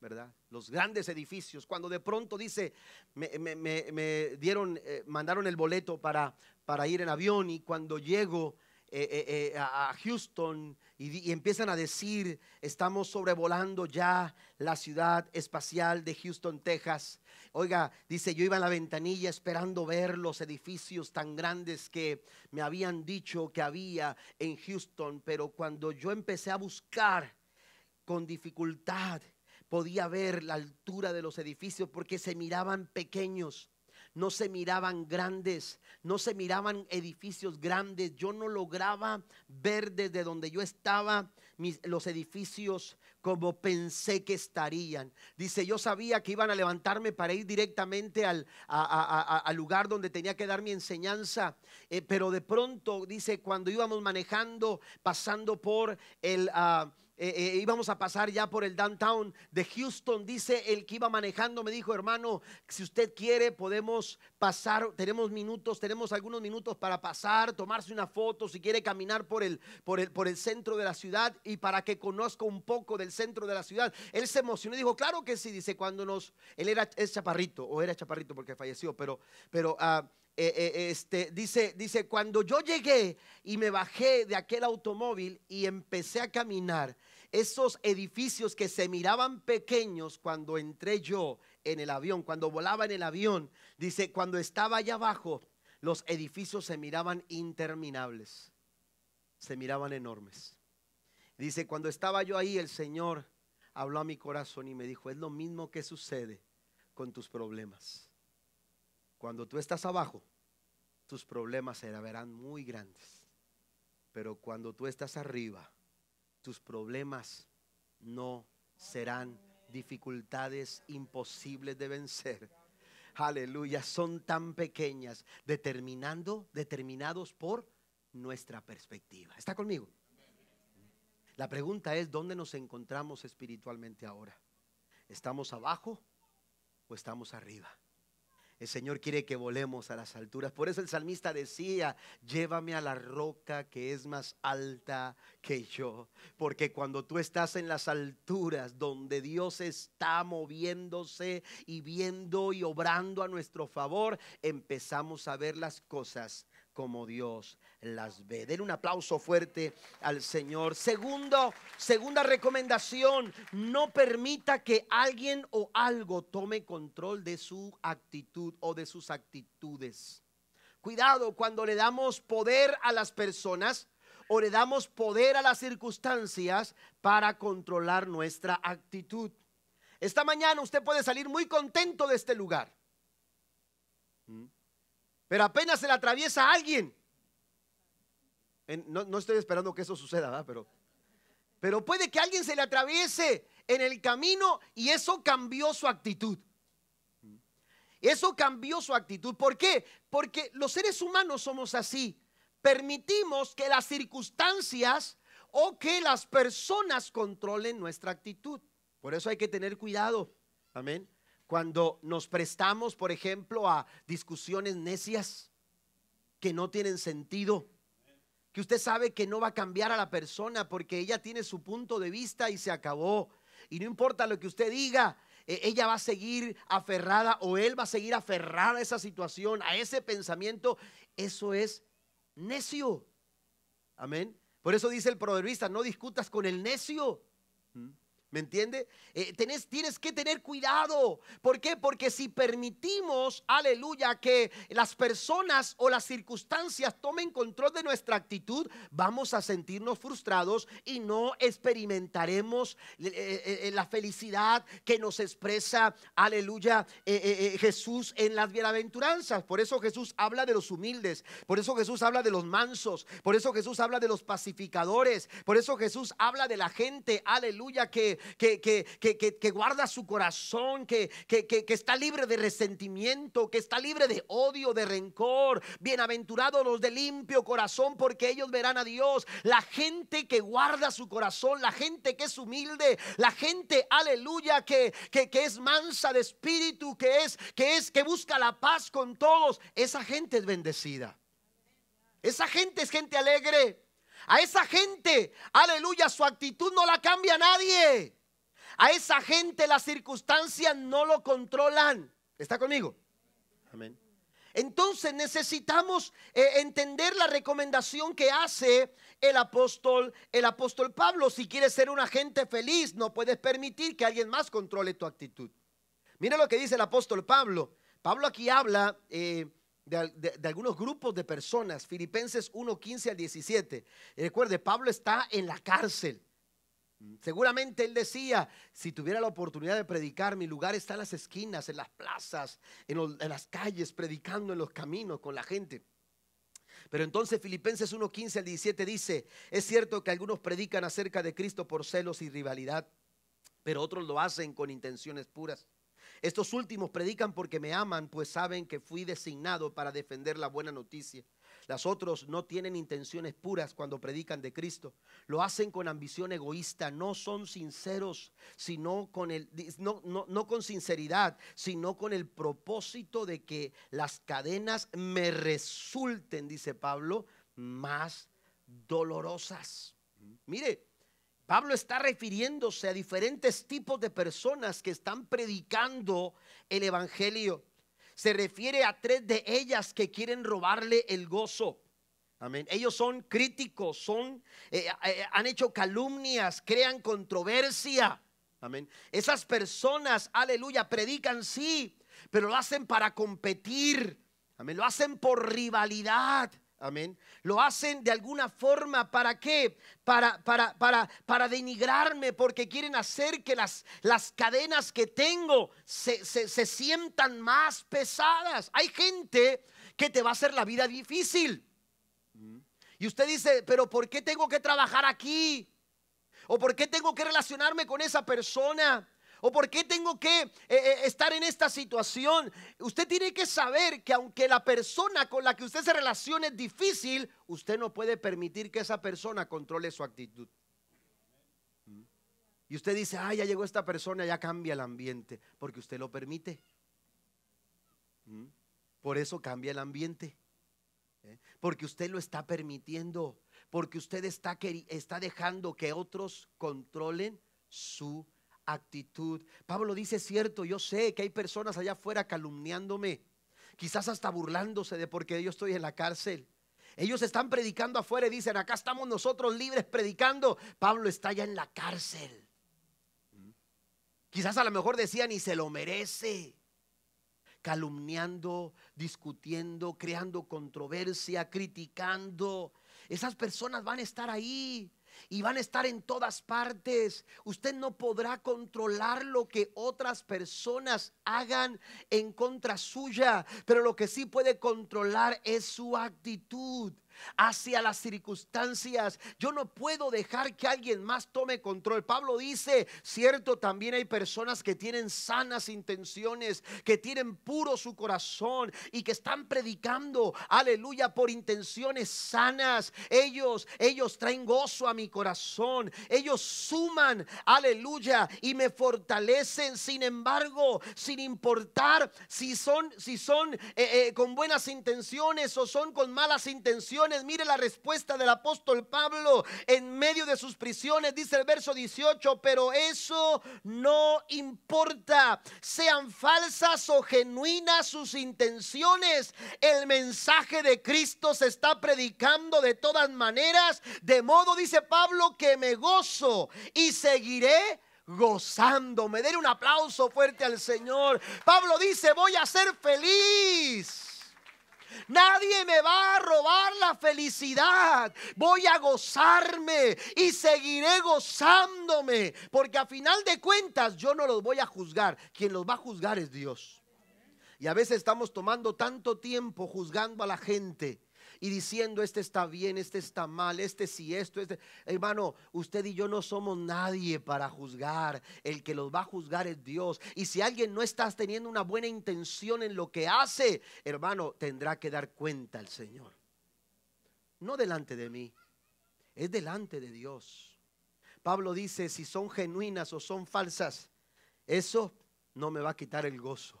¿verdad? Los grandes edificios. Cuando de pronto dice, me, dieron, eh, mandaron el boleto para, para ir en avión y cuando llego eh, eh, eh, a Houston y, empiezan a decir, estamos sobrevolando ya la ciudad espacial de Houston, Texas. Oiga, dice, yo iba a la ventanilla esperando ver los edificios tan grandes que me habían dicho que había en Houston, pero cuando yo empecé a buscar con dificultad, podía ver la altura de los edificios porque se miraban pequeños no se miraban grandes, no se miraban edificios grandes. Yo no lograba ver desde donde yo estaba los edificios como pensé que estarían. Dice, yo sabía que iban a levantarme para ir directamente al lugar donde tenía que dar mi enseñanza, eh, pero de pronto, dice, cuando íbamos manejando, pasando por el... Ah, eh, eh, íbamos a pasar ya por el downtown de Houston. Dice el que iba manejando, me dijo, hermano, si usted quiere, podemos pasar, tenemos minutos, tenemos algunos minutos para pasar, tomarse una foto, si quiere caminar por el, por el, por el centro de la ciudad y para que conozca un poco del centro de la ciudad. Él se emocionó y dijo, claro que sí, dice, cuando nos, él era chaparrito, o era chaparrito porque falleció, pero, pero ah, eh, este, dice, dice, cuando yo llegué y me bajé de aquel automóvil y empecé a caminar, esos edificios que se miraban pequeños cuando entré yo en el avión, cuando volaba en el avión, dice, cuando estaba allá abajo, los edificios se miraban interminables, se miraban enormes. Dice, cuando estaba yo ahí, el Señor habló a mi corazón y me dijo, es lo mismo que sucede con tus problemas. Cuando tú estás abajo, tus problemas se verán muy grandes. Pero cuando tú estás arriba, sus problemas no serán dificultades imposibles de vencer. Aleluya, son tan pequeñas, determinando, determinados por nuestra perspectiva. ¿Está conmigo? La pregunta es, ¿dónde nos encontramos espiritualmente ahora? ¿Estamos abajo o estamos arriba? El Señor quiere que volemos a las alturas. Por eso el salmista decía, llévame a la roca que es más alta que yo. Porque cuando tú estás en las alturas donde Dios está moviéndose y viendo y obrando a nuestro favor, empezamos a ver las cosas como Dios las ve. Den un aplauso fuerte al Señor. Segundo, segunda recomendación, no permita que alguien o algo tome control de su actitud o de sus actitudes. Cuidado cuando le damos poder a las personas o le damos poder a las circunstancias para controlar nuestra actitud. Esta mañana usted puede salir muy contento de este lugar. ¿Mm? Pero apenas se le atraviesa a alguien. no, estoy esperando que eso suceda, ¿verdad? Pero, pero puede que alguien se le atraviese en el camino y eso cambió su actitud. Eso cambió su actitud. ¿Por qué? Porque los seres humanos somos así. Permitimos que las circunstancias o que las personas controlen nuestra actitud. Por eso hay que tener cuidado. Amén cuando nos prestamos, por ejemplo, a discusiones necias que no tienen sentido, que usted sabe que no va a cambiar a la persona porque ella tiene su punto de vista y se acabó. Y no importa lo que usted diga, e, ella va a seguir aferrada o él va a seguir aferrada a esa situación, a ese pensamiento. Eso es necio. Amén. Por eso dice el proverbista, no discutas con el necio. ¿Mm? ¿Me entiende? Eh, tienes que tener cuidado. ¿Por qué? Porque si permitimos, aleluya, que las personas o las circunstancias tomen control de nuestra actitud, vamos a sentirnos frustrados y no experimentaremos eh, eh, la felicidad que nos expresa, aleluya, Jesús en las bienaventuranzas. Por eso Jesús habla de los humildes, por eso Jesús habla de los mansos, por eso Jesús habla de los pacificadores, por eso Jesús habla de la gente, aleluya, que que, que, guarda su corazón, que, está libre de resentimiento, que está libre de odio, de rencor. Bienaventurados los de limpio corazón, porque ellos verán a Dios. La gente que guarda su corazón, la gente que es humilde, la gente, aleluya, que, que, es mansa de espíritu, que es, que es, que busca la paz con todos. Esa gente es bendecida. Esa gente es gente alegre. A esa gente, aleluya, su actitud no la cambia nadie. A esa gente las circunstancias no lo controlan. ¿Está conmigo? Amén. Entonces necesitamos eh, entender la recomendación que hace el apóstol, el apóstol Pablo. Si quieres ser un agente feliz, no puedes permitir que alguien más controle tu actitud. Mira lo que dice el apóstol Pablo. Pablo aquí habla eh, de, algunos grupos de personas, Filipenses 1.15 al 17. recuerde, Pablo está en la cárcel. Seguramente él decía, si tuviera la oportunidad de predicar, mi lugar está en las esquinas, en las plazas, en, las calles, predicando en los caminos con la gente. Pero entonces Filipenses 1.15 15 al 17 dice, es cierto que algunos predican acerca de Cristo por celos y rivalidad, pero otros lo hacen con intenciones puras. Estos últimos predican porque me aman, pues saben que fui designado para defender la buena noticia. Las otros no tienen intenciones puras cuando predican de Cristo. Lo hacen con ambición egoísta, no son sinceros, sino con el no, no con sinceridad, sino con el propósito de que las cadenas me resulten, dice Pablo, más dolorosas. Mire, Pablo está refiriéndose a diferentes tipos de personas que están predicando el Evangelio. Se refiere a tres de ellas que quieren robarle el gozo. Amén. Ellos son críticos, son, eh, eh, eh, han hecho calumnias, crean controversia. Amén. Esas personas, aleluya, predican sí, pero lo hacen para competir. Amén. Lo hacen por rivalidad. Amén. Lo hacen de alguna forma, ¿para qué? Para, para, para, para denigrarme, porque quieren hacer que las, las cadenas que tengo se, se, se sientan más pesadas. Hay gente que te va a hacer la vida difícil. Mm. Y usted dice, pero ¿por qué tengo que trabajar aquí? ¿O por qué tengo que relacionarme con esa persona? o por qué tengo que eh, eh, estar en esta situación. Usted tiene que saber que aunque la persona con la que usted se relaciona es difícil, usted no puede permitir que esa persona controle su actitud. Y usted dice, ah, ya llegó esta persona, ya cambia el ambiente, porque usted lo permite. ¿Mm? Por eso cambia el ambiente. ¿eh? Porque usted lo está permitiendo, porque usted está, está dejando que otros controlen su actitud. Pablo dice, cierto, yo sé que hay personas allá afuera calumniándome, quizás hasta burlándose de porque yo estoy en la cárcel. Ellos están predicando afuera y dicen, acá estamos nosotros libres predicando. Pablo está ya en la cárcel. Quizás a lo mejor decían, y se lo merece. Calumniando, discutiendo, creando controversia, criticando. Esas personas van a estar ahí y van a estar en todas partes. Usted no podrá controlar lo que otras personas hagan en contra suya, pero lo que sí puede controlar es su actitud hacia las circunstancias. Yo no puedo dejar que alguien más tome control. Pablo dice, cierto, también hay personas que tienen sanas intenciones, que tienen puro su corazón y que están predicando, aleluya, por intenciones sanas. Ellos, ellos traen gozo a mi corazón. Ellos suman, aleluya, y me fortalecen. Sin embargo, sin importar si son, si son eh, eh, con buenas intenciones o son con malas intenciones, Mire la respuesta del apóstol Pablo en medio de sus prisiones, dice el verso 18, pero eso no importa, sean falsas o genuinas sus intenciones. El mensaje de Cristo se está predicando de todas maneras, de modo, dice Pablo, que me gozo y seguiré gozando. Me den un aplauso fuerte al Señor. Pablo dice, voy a ser feliz. Nadie me va a robar la felicidad. Voy a gozarme y seguiré gozándome. Porque a final de cuentas yo no los voy a juzgar. Quien los va a juzgar es Dios. Y a veces estamos tomando tanto tiempo juzgando a la gente y diciendo, este está bien, este está mal, este sí, esto, este. Hermano, usted y yo no somos nadie para juzgar. El que los va a juzgar es Dios. Y si alguien no está teniendo una buena intención en lo que hace, hermano, tendrá que dar cuenta al Señor. No delante de mí, es delante de Dios. Pablo dice, si son genuinas o son falsas, eso no me va a quitar el gozo.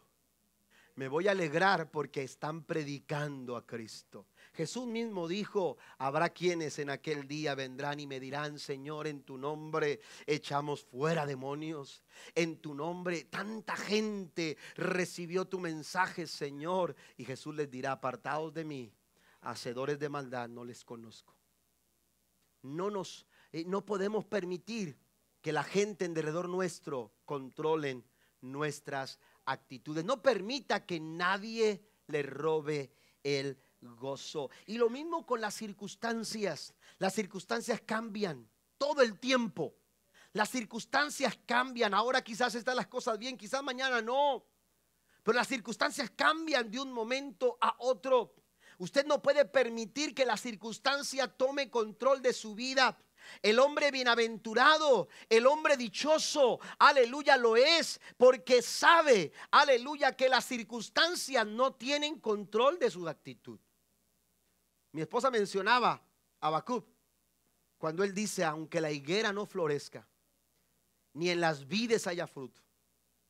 Me voy a alegrar porque están predicando a Cristo. Jesús mismo dijo, habrá quienes en aquel día vendrán y me dirán, Señor, en tu nombre echamos fuera demonios, en tu nombre tanta gente recibió tu mensaje, Señor. Y Jesús les dirá, apartados de mí, hacedores de maldad, no les conozco. No nos, eh, no podemos permitir que la gente en derredor nuestro controlen nuestras actitudes. No permita que nadie le robe el gozo. Y lo mismo con las circunstancias. Las circunstancias cambian todo el tiempo. Las circunstancias cambian. Ahora quizás están las cosas bien, quizás mañana no. Pero las circunstancias cambian de un momento a otro. Usted no puede permitir que la circunstancia tome control de su vida. El hombre bienaventurado, el hombre dichoso, aleluya, lo es porque sabe, aleluya, que las circunstancias no tienen control de su actitud. Mi esposa mencionaba a Bacub cuando él dice, aunque la higuera no florezca, ni en las vides haya fruto,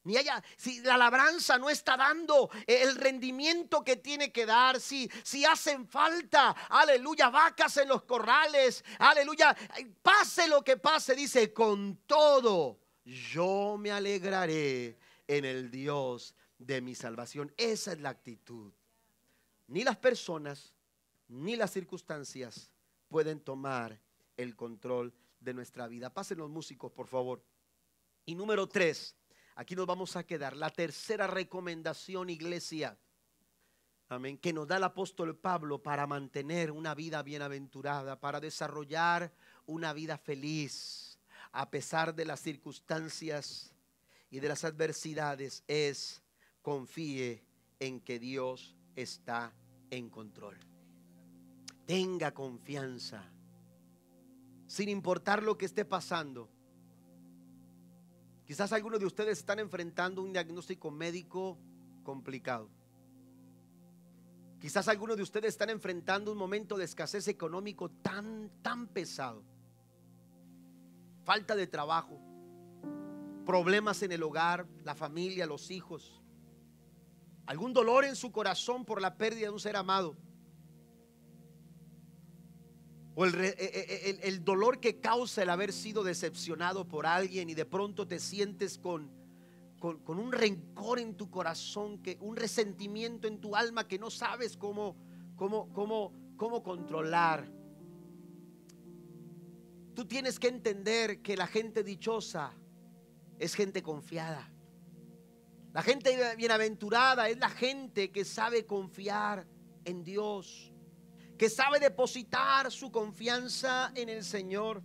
ni haya, si la labranza no está dando el rendimiento que tiene que dar, si, si hacen falta, aleluya, vacas en los corrales, aleluya, pase lo que pase, dice, con todo yo me alegraré en el Dios de mi salvación. Esa es la actitud. Ni las personas, ni las circunstancias pueden tomar el control de nuestra vida. Pasen los músicos, por favor. Y número tres, aquí nos vamos a quedar. La tercera recomendación, iglesia, amén, que nos da el apóstol Pablo para mantener una vida bienaventurada, para desarrollar una vida feliz, a pesar de las circunstancias y de las adversidades, es confíe en que Dios está en control. Tenga confianza. Sin importar lo que esté pasando. Quizás algunos de ustedes están enfrentando un diagnóstico médico complicado. Quizás algunos de ustedes están enfrentando un momento de escasez económico tan, tan pesado. Falta de trabajo, problemas en el hogar, la familia, los hijos, algún dolor en su corazón por la pérdida de un ser amado o eh, eh, eh, el, el, dolor que causa el haber sido decepcionado por alguien y de pronto te sientes con, con, con, un rencor en tu corazón, que, un resentimiento en tu alma que no sabes cómo, cómo, cómo, cómo controlar. Tú tienes que entender que la gente dichosa es gente confiada. La gente bienaventurada es la gente que sabe confiar en Dios que sabe depositar su confianza en el Señor.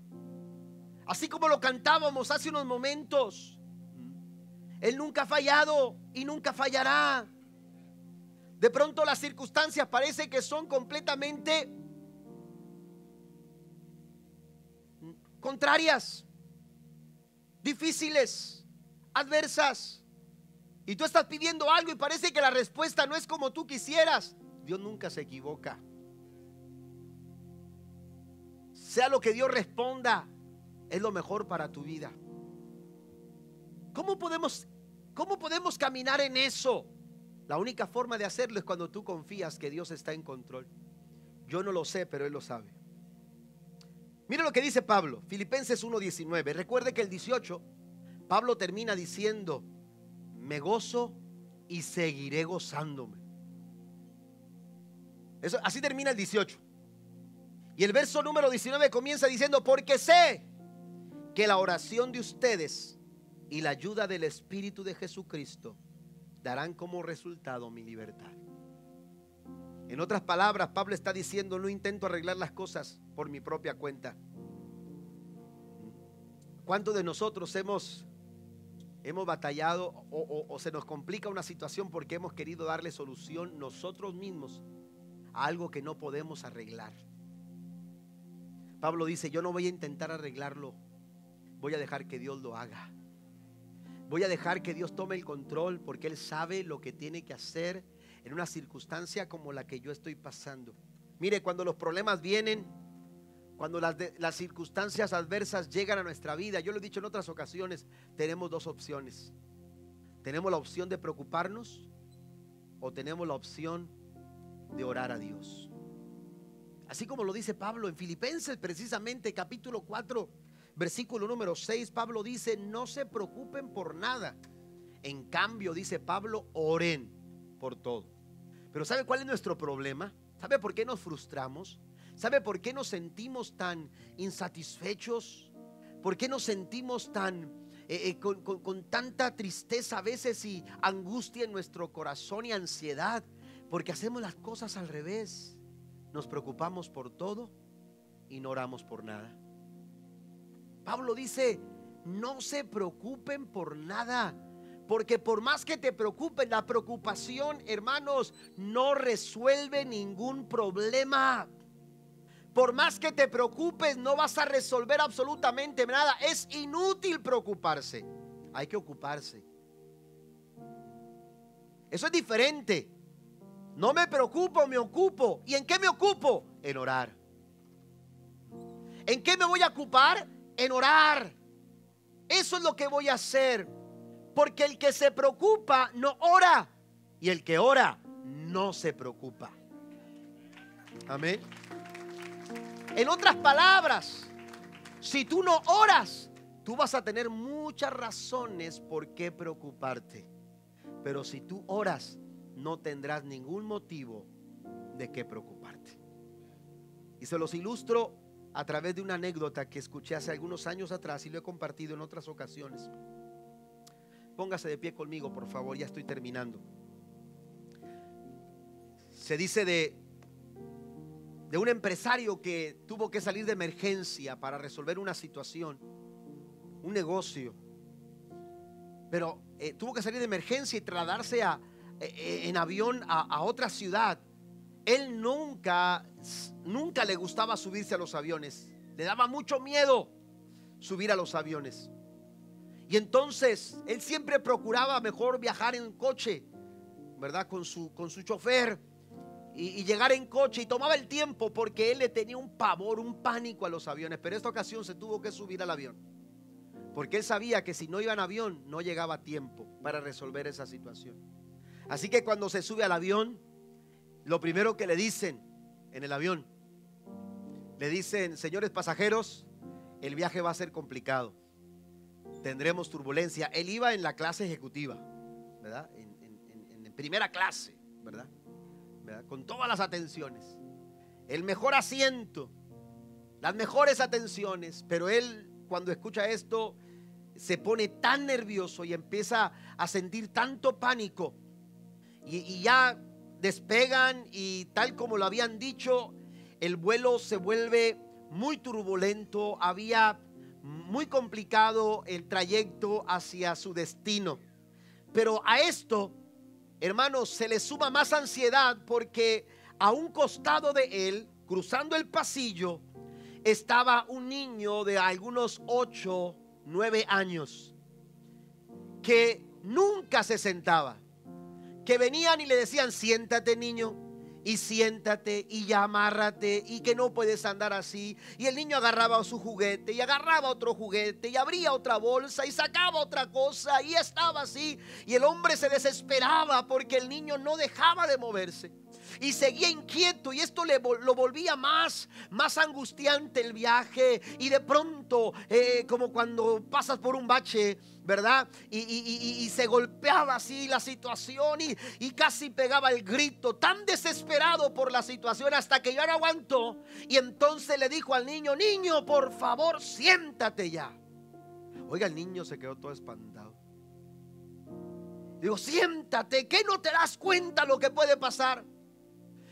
Así como lo cantábamos hace unos momentos, Él nunca ha fallado y nunca fallará. De pronto las circunstancias parece que son completamente contrarias, difíciles, adversas. Y tú estás pidiendo algo y parece que la respuesta no es como tú quisieras. Dios nunca se equivoca sea lo que Dios responda, es lo mejor para tu vida. ¿Cómo podemos, cómo podemos caminar en eso? La única forma de hacerlo es cuando tú confías que Dios está en control. Yo no lo sé, pero Él lo sabe. Mira lo que dice Pablo, Filipenses 1.19. Recuerde que el 18, Pablo termina diciendo, me gozo y seguiré gozándome. Eso, así termina el 18. Y el verso número 19 comienza diciendo, porque sé que la oración de ustedes y la ayuda del Espíritu de Jesucristo darán como resultado mi libertad. En otras palabras, Pablo está diciendo, no intento arreglar las cosas por mi propia cuenta. ¿Cuántos de nosotros hemos, hemos batallado o, se nos complica una situación porque hemos querido darle solución nosotros mismos a algo que no podemos arreglar? Pablo dice, yo no voy a intentar arreglarlo, voy a dejar que Dios lo haga. Voy a dejar que Dios tome el control porque Él sabe lo que tiene que hacer en una circunstancia como la que yo estoy pasando. Mire, cuando los problemas vienen, cuando las, las circunstancias adversas llegan a nuestra vida, yo lo he dicho en otras ocasiones, tenemos dos opciones. Tenemos la opción de preocuparnos o tenemos la opción de orar a Dios. Así como lo dice Pablo en Filipenses, precisamente capítulo 4, versículo número 6, Pablo dice, no se preocupen por nada. En cambio, dice Pablo, oren por todo. Pero ¿sabe cuál es nuestro problema? ¿Sabe por qué nos frustramos? ¿Sabe por qué nos sentimos tan insatisfechos? ¿Por qué nos sentimos tan eh, eh, con, con tanta tristeza a veces y angustia en nuestro corazón y ansiedad? Porque hacemos las cosas al revés nos preocupamos por todo y no oramos por nada. Pablo dice, no se preocupen por nada, porque por más que te preocupen, la preocupación, hermanos, no resuelve ningún problema. Por más que te preocupes, no vas a resolver absolutamente nada. Es inútil preocuparse. Hay que ocuparse. Eso es diferente. No me preocupo, me ocupo. ¿Y en qué me ocupo? En orar. ¿En qué me voy a ocupar? En orar. Eso es lo que voy a hacer. Porque el que se preocupa no ora. Y el que ora no se preocupa. Amén. En otras palabras, si tú no oras, tú vas a tener muchas razones por qué preocuparte. Pero si tú oras, no tendrás ningún motivo de qué preocuparte. Y se los ilustro a través de una anécdota que escuché hace algunos años atrás y lo he compartido en otras ocasiones. Póngase de pie conmigo, por favor, ya estoy terminando. Se dice de, de un empresario que tuvo que salir de emergencia para resolver una situación, un negocio, pero eh, tuvo que salir de emergencia y trasladarse a, eh, eh, en avión a, otra ciudad, él nunca, nunca le gustaba subirse a los aviones. Le daba mucho miedo subir a los aviones. Y entonces él siempre procuraba mejor viajar en coche, ¿verdad? Con su, con su chofer y, y, llegar en coche. Y tomaba el tiempo porque él le tenía un pavor, un pánico a los aviones. Pero esta ocasión se tuvo que subir al avión. Porque él sabía que si no iba en avión no llegaba tiempo para resolver esa situación. Así que cuando se sube al avión, lo primero que le dicen en el avión, le dicen, señores pasajeros, el viaje va a ser complicado, tendremos turbulencia. Él iba en la clase ejecutiva, ¿verdad? En, primera clase, ¿verdad? Con todas las atenciones, el mejor asiento, las mejores atenciones, pero él cuando escucha esto se pone tan nervioso y empieza a sentir tanto pánico y, ya despegan y tal como lo habían dicho, el vuelo se vuelve muy turbulento, había muy complicado el trayecto hacia su destino. Pero a esto, hermanos, se le suma más ansiedad porque a un costado de él, cruzando el pasillo, estaba un niño de algunos 8, 9 años que nunca se sentaba que venían y le decían, siéntate niño, y siéntate y ya amárrate y que no puedes andar así. Y el niño agarraba su juguete y agarraba otro juguete y abría otra bolsa y sacaba otra cosa y estaba así. Y el hombre se desesperaba porque el niño no dejaba de moverse y seguía inquieto y esto lo volvía más, más angustiante el viaje y de pronto, eh, como cuando pasas por un bache, ¿verdad? Y, se golpeaba así la situación y, casi pegaba el grito, tan desesperado por la situación hasta que ya no aguantó. Y entonces le dijo al niño, niño, por favor, siéntate ya. Oiga, el niño se quedó todo espantado. Digo, siéntate, que no te das cuenta lo que puede pasar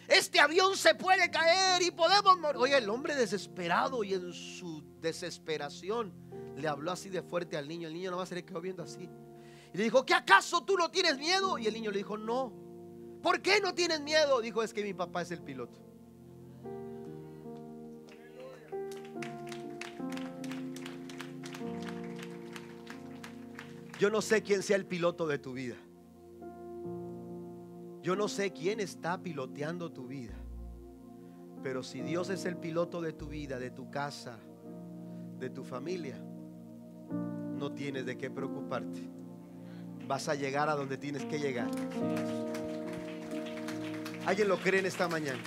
este avión se puede caer y podemos morir. Oye, el hombre desesperado y en su desesperación le habló así de fuerte al niño. El niño más se le quedó viendo así. Y le dijo, ¿qué acaso tú no tienes miedo? Y el niño le dijo, no. ¿Por qué no tienes miedo? Dijo, es que mi papá es el piloto. Yo no sé quién sea el piloto de tu vida. Yo no sé quién está piloteando tu vida, pero si Dios es el piloto de tu vida, de tu casa, de tu familia, no tienes de qué preocuparte. Vas a llegar a donde tienes que llegar. ¿Alguien lo cree en esta mañana?